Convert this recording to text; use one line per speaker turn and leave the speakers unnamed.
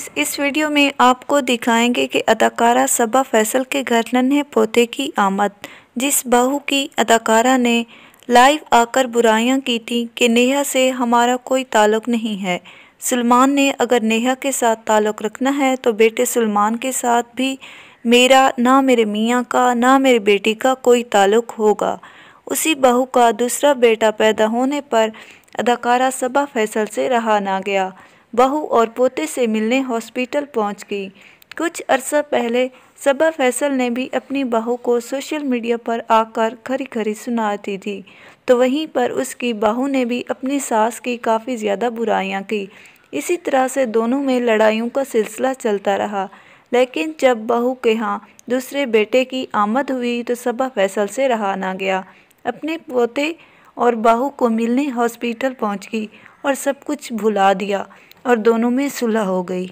friends इस video में आपको दिखाएंगे कि अदाकारा सबा फैसल के घर नन्हे पोते की आमद जिस बहू की अदाकारा ने लाइव आकर बुराइयां की थी कि नेहा से हमारा कोई ताल्लुक नहीं है सलमान ने अगर नेहा के साथ ताल्लुक़ रखना है तो बेटे सलमान के साथ भी मेरा ना मेरे मियाँ का ना मेरी बेटी का कोई ताल्लुक होगा उसी बहू का दूसरा बेटा पैदा होने पर अदाकारा सबा फैसल से रहा ना गया बहू और पोते से मिलने हॉस्पिटल पहुंच गई कुछ अरसा पहले सबा फैसल ने भी अपनी बहू को सोशल मीडिया पर आकर खरी खरी सुनाती थी तो वहीं पर उसकी बहू ने भी अपनी सास की काफ़ी ज़्यादा बुराइयां की इसी तरह से दोनों में लड़ाइयों का सिलसिला चलता रहा लेकिन जब बहू के यहाँ दूसरे बेटे की आमद हुई तो सबा फैसल से रहा ना गया अपने पोते और बाहू को मिलने हॉस्पिटल पहुंच गई और सब कुछ भुला दिया और दोनों में सुलह हो गई